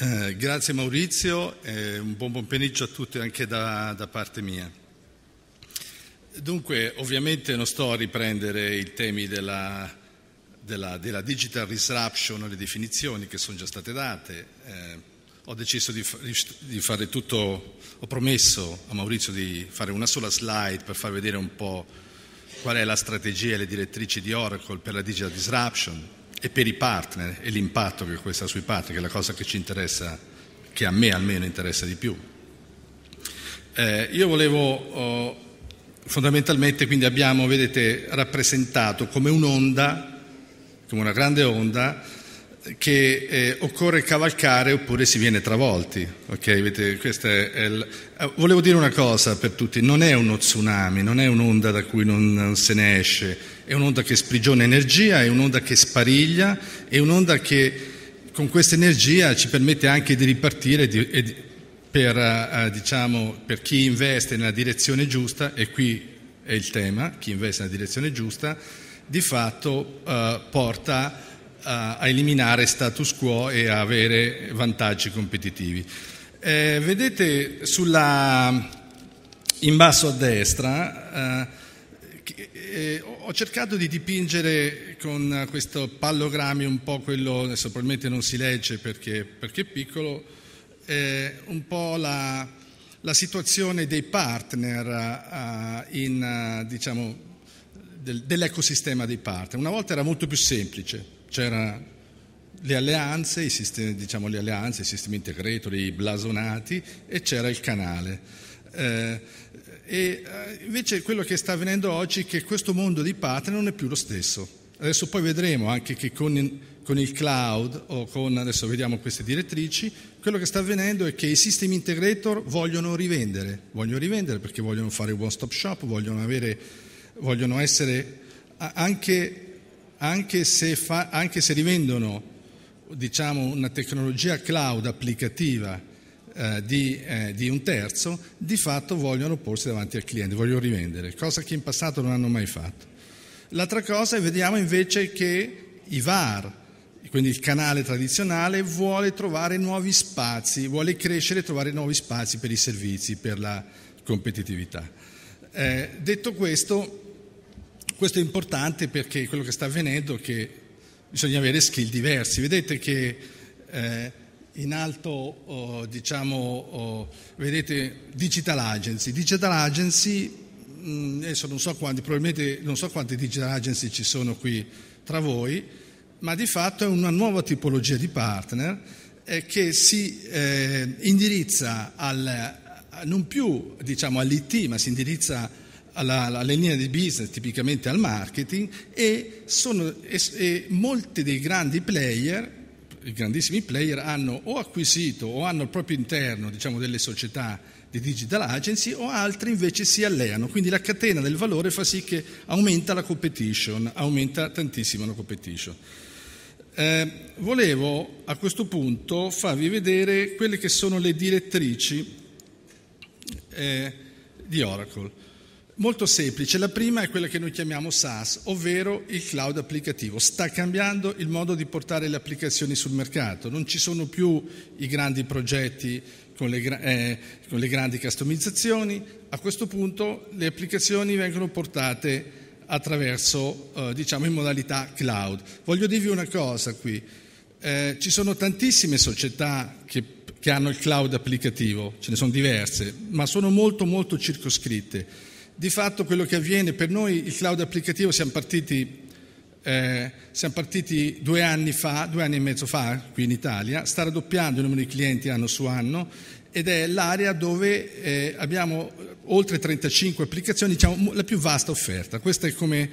Eh, grazie Maurizio, eh, un buon, buon pomeriggio a tutti anche da, da, parte mia. Dunque, ovviamente non sto a riprendere i temi della, della, della digital disruption, le definizioni che sono già state date. Eh, ho deciso di, di, fare tutto, ho promesso a Maurizio di fare una sola slide per far vedere un po' qual è la strategia e le direttrici di Oracle per la digital disruption e per i partner e l'impatto che questa ha sui partner, che è la cosa che ci interessa, che a me almeno interessa di più. Eh, io volevo, oh, fondamentalmente, quindi abbiamo, vedete, rappresentato come un'onda, come una grande onda, che eh, occorre cavalcare oppure si viene travolti. Okay? Vedete, il... Eh, volevo dire una cosa per tutti, non è uno tsunami, non è un'onda da cui non, non se ne esce è un'onda che sprigiona energia, è un'onda che spariglia, è un'onda che con questa energia ci permette anche di ripartire di, di, per, eh, diciamo, per chi investe nella direzione giusta, e qui è il tema, chi investe nella direzione giusta, di fatto eh, porta a, eh, a, eliminare status quo e a avere vantaggi competitivi. Eh, vedete sulla, in basso a destra eh, eh, ho cercato di dipingere con eh, questo pallogrammi un po' quello, adesso probabilmente non si legge perché, perché è piccolo, eh, un po' la, la, situazione dei partner uh, in, uh, diciamo, del, dell'ecosistema dei partner. Una volta era molto più semplice, c'erano le alleanze, i sistemi, diciamo, le alleanze, i sistemi integratori, i blasonati e c'era il canale. Eh, e eh, invece quello che sta avvenendo oggi è che questo mondo di patria non è più lo stesso. Adesso poi vedremo anche che con, con il cloud o con, adesso vediamo queste direttrici, quello che sta avvenendo è che i sistemi integrator vogliono rivendere, vogliono rivendere perché vogliono fare one stop shop, vogliono, avere, vogliono essere anche, anche, se fa, anche se rivendono diciamo, una tecnologia cloud applicativa eh, di, eh, di, un terzo, di fatto vogliono porsi davanti al cliente, vogliono rivendere, cosa che in passato non hanno mai fatto. L'altra cosa è vediamo invece che i VAR, quindi il canale tradizionale, vuole trovare nuovi spazi, vuole crescere e trovare nuovi spazi per i servizi, per la competitività. Eh, detto questo, questo è importante perché quello che sta avvenendo è che bisogna avere skill diversi. Vedete che eh, in alto oh, diciamo, oh, vedete Digital Agency. Digital Agency, mh, mm, adesso non so quanti, probabilmente non so quante Digital Agency ci sono qui tra voi, ma di fatto è una nuova tipologia di partner eh, che si eh, indirizza al, non più diciamo, all'IT, ma si indirizza alla, alla linea di business, tipicamente al marketing, e, sono, e, e molti dei grandi player i grandissimi player hanno o acquisito o hanno al proprio interno diciamo, delle società di digital agency o altri invece si alleano. Quindi la catena del valore fa sì che aumenta la competition, aumenta tantissimo la competition. Eh, volevo a questo punto farvi vedere quelle che sono le direttrici eh, di Oracle molto semplice. La prima è quella che noi chiamiamo SaaS, ovvero il cloud applicativo. Sta cambiando il modo di portare le applicazioni sul mercato. Non ci sono più i grandi progetti con le, eh, con le grandi customizzazioni. A questo punto le applicazioni vengono portate attraverso, eh, diciamo, in modalità cloud. Voglio dirvi una cosa qui. Eh, ci sono tantissime società che, che hanno il cloud applicativo, ce ne sono diverse, ma sono molto molto circoscritte di fatto quello che avviene per noi, il cloud applicativo, siamo partiti, eh, siamo partiti due anni fa, due anni e mezzo fa qui in Italia, sta raddoppiando il numero di clienti anno su anno ed è l'area dove eh, abbiamo oltre 35 applicazioni, diciamo la più vasta offerta. Questa è come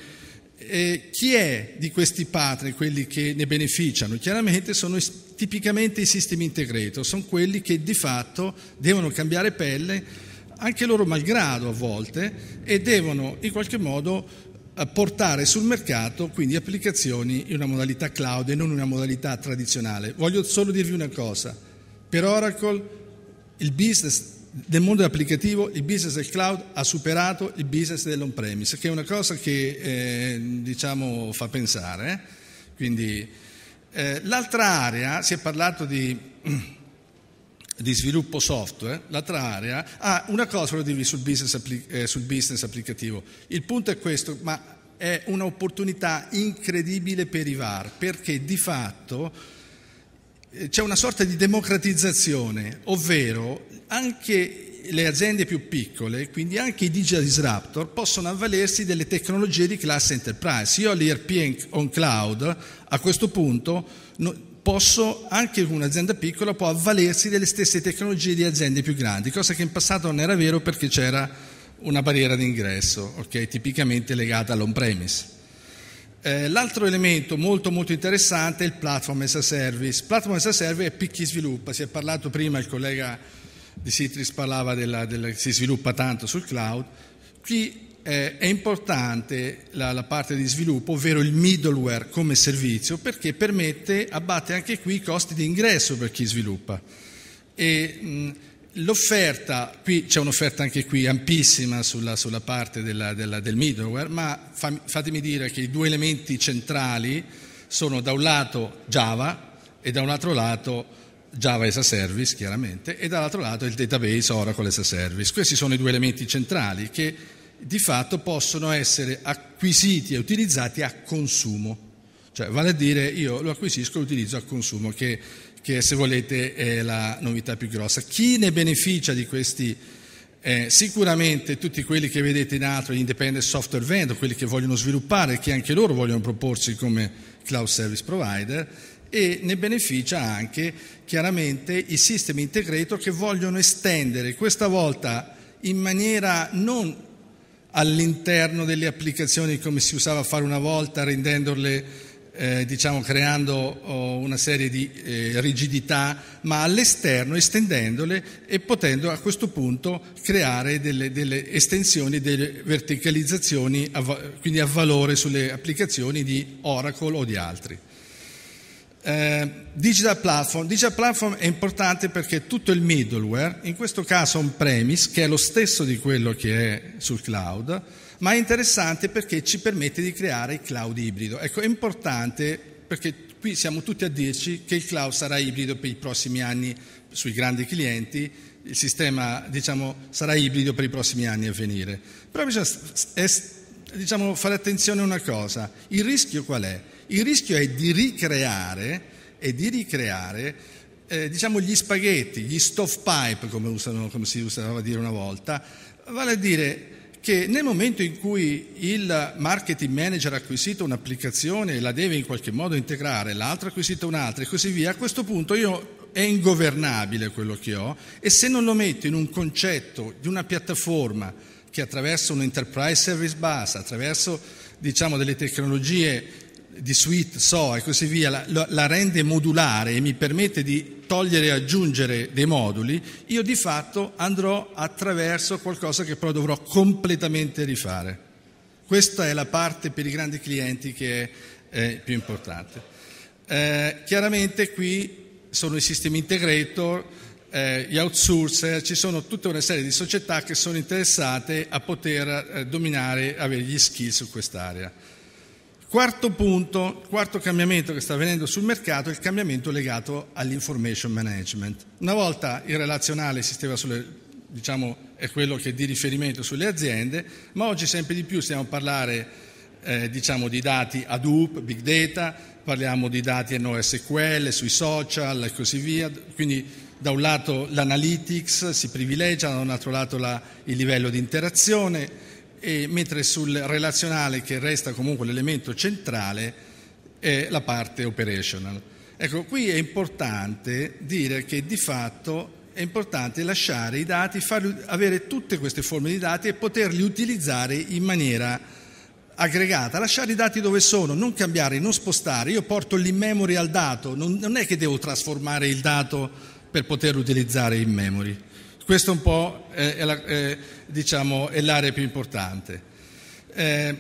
eh, chi è di questi patri, quelli che ne beneficiano? Chiaramente sono is- tipicamente i sistemi integrator, sono quelli che di fatto devono cambiare pelle anche loro malgrado a volte, e devono in qualche modo eh, portare sul mercato quindi applicazioni in una modalità cloud e non in una modalità tradizionale. Voglio solo dirvi una cosa, per Oracle il business del mondo applicativo, il business del cloud ha superato il business dell'on-premise, che è una cosa che eh, diciamo, fa pensare. Eh. Quindi, eh, l'altra area, si è parlato di di sviluppo software, l'altra area, ha ah, una cosa volevo dirvi sul business, eh, sul business applicativo. Il punto è questo, ma è un'opportunità incredibile per i VAR, perché di fatto eh, c'è una sorta di democratizzazione, ovvero anche le aziende più piccole, quindi anche i digital disruptor, possono avvalersi delle tecnologie di classe enterprise. Io all'ERP on cloud, a questo punto posso, anche un'azienda piccola può avvalersi delle stesse tecnologie di aziende più grandi, cosa che in passato non era vero perché c'era una barriera d'ingresso, okay, tipicamente legata all'on-premise. Eh, l'altro elemento molto molto interessante è il platform as a service. Platform as a service è per chi sviluppa, si è parlato prima, il collega di Citrix parlava della, della, si sviluppa tanto sul cloud, qui eh, è importante la, la, parte di sviluppo, ovvero il middleware come servizio, perché permette, abbatte anche qui i costi di ingresso per chi sviluppa. E, mh, L'offerta, qui c'è un'offerta anche qui ampissima sulla, sulla parte della, della, del middleware, ma fa, fatemi dire che i due elementi centrali sono da un lato Java e da un altro lato Java as a Service, chiaramente, e dall'altro lato il database Oracle as a Service. Questi sono i due elementi centrali che di fatto possono essere acquisiti e utilizzati a consumo. Cioè, vale a dire io lo acquisisco e lo utilizzo a consumo, che, che, se volete è la novità più grossa. Chi ne beneficia di questi? Eh, sicuramente tutti quelli che vedete in alto, gli independent software vendor, quelli che vogliono sviluppare, che anche loro vogliono proporsi come cloud service provider, e ne beneficia anche chiaramente i sistemi integrator che vogliono estendere questa volta in maniera non all'interno delle applicazioni come si usava a fare una volta, rendendole eh, diciamo, creando oh, una serie di eh, rigidità, ma all'esterno estendendole e potendo a questo punto creare delle, delle estensioni, delle verticalizzazioni, av- quindi a valore sulle applicazioni di Oracle o di altri. Eh, digital platform. Digital platform è importante perché tutto il middleware, in questo caso on premise, che è lo stesso di quello che è sul cloud, ma è interessante perché ci permette di creare il cloud ibrido. Ecco, è importante perché qui siamo tutti a dirci che il cloud sarà ibrido per i prossimi anni sui grandi clienti, il sistema diciamo, sarà ibrido per i prossimi anni a venire. Però bisogna diciamo, fare attenzione a una cosa. Il rischio qual è? Il rischio è di ricreare, è di ricreare eh, diciamo gli spaghetti, gli stovepipe, come, usano, come si usava a dire una volta, vale a dire che nel momento in cui il marketing manager ha acquisito un'applicazione e la deve in qualche modo integrare, l'altro ha acquisito un'altra e così via, a questo punto io è ingovernabile quello che ho e se non lo metto in un concetto di una piattaforma che attraverso un enterprise service bus, attraverso diciamo, delle tecnologie di suite, SOA e così via, la, la, rende modulare e mi permette di togliere e aggiungere dei moduli, io di fatto andrò attraverso qualcosa che poi dovrò completamente rifare. Questa è la parte per i grandi clienti che è eh, più importante. Eh, chiaramente qui sono i sistemi integrator, eh, gli outsourcer, ci sono tutta una serie di società che sono interessate a poter eh, dominare, avere gli skill su quest'area. Quarto punto, quarto cambiamento che sta avvenendo sul mercato è il cambiamento legato all'information management. Una volta il relazionale esisteva sulle diciamo, è quello che è di riferimento sulle aziende, ma oggi sempre di più stiamo a parlare eh, diciamo, di dati Hadoop, Big Data, parliamo di dati NoSQL, sui social e così via, quindi da un lato l'analytics si privilegia, da un altro lato la, il livello di interazione, mentre sul relazionale che resta comunque l'elemento centrale è la parte operational. Ecco, qui è importante dire che di fatto è importante lasciare i dati, farli, avere tutte queste forme di dati e poterli utilizzare in maniera aggregata, lasciare i dati dove sono, non cambiare, non spostare. Io porto l'in memory al dato, non, non è che devo trasformare il dato per poter utilizzare in memory. Questo un po' è, la, è, diciamo, è l'area più importante. Eh,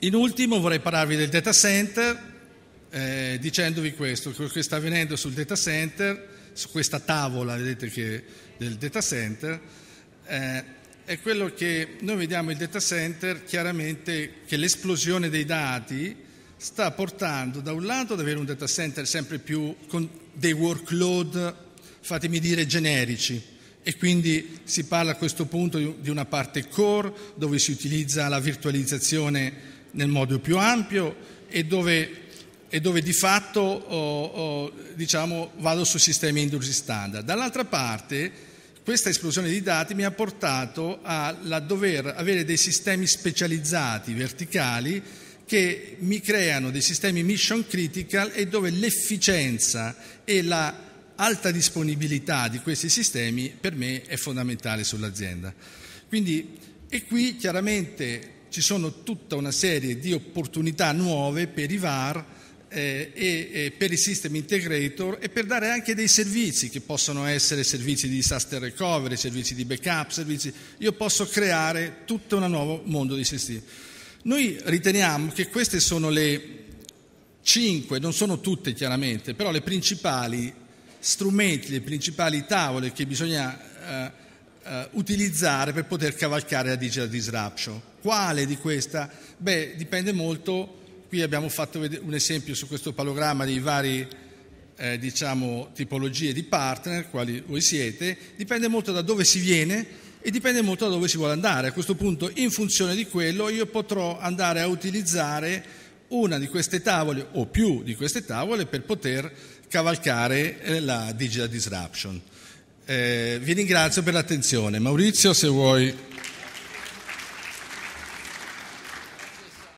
in ultimo vorrei parlarvi del data center eh, dicendovi questo, quello che sta avvenendo sul data center, su questa tavola vedete che, del data center, eh, è quello che noi vediamo il data center chiaramente che l'esplosione dei dati sta portando da un lato ad avere un data center sempre più con dei workload, fatemi dire, generici e quindi si parla a questo punto di una parte core dove si utilizza la virtualizzazione nel modo più ampio e dove, e dove di fatto oh, oh, diciamo, vado su sistemi industry standard. Dall'altra parte questa esplosione di dati mi ha portato a dover avere dei sistemi specializzati, verticali, che mi creano dei sistemi mission critical e dove l'efficienza e la alta disponibilità di questi sistemi per me è fondamentale sull'azienda. Quindi, e qui chiaramente ci sono tutta una serie di opportunità nuove per i VAR eh, e, e, per i system integrator e per dare anche dei servizi che possono essere servizi di disaster recovery, servizi di backup, servizi... Io posso creare tutto un nuovo mondo di sistemi. Noi riteniamo che queste sono le cinque, non sono tutte chiaramente, però le principali strumenti, le principali tavole che bisogna eh, eh, utilizzare per poter cavalcare la digital disruption. Quale di questa? Beh, dipende molto, qui abbiamo fatto un esempio su questo palogramma dei vari... Eh, diciamo, tipologie di partner, quali voi siete, dipende molto da dove si viene, e dipende molto da dove si vuole andare. A questo punto, in funzione di quello, io potrò andare a utilizzare una di queste tavole o più di queste tavole per poter cavalcare eh, la digital disruption. Eh, vi ringrazio per l'attenzione. Maurizio, se vuoi.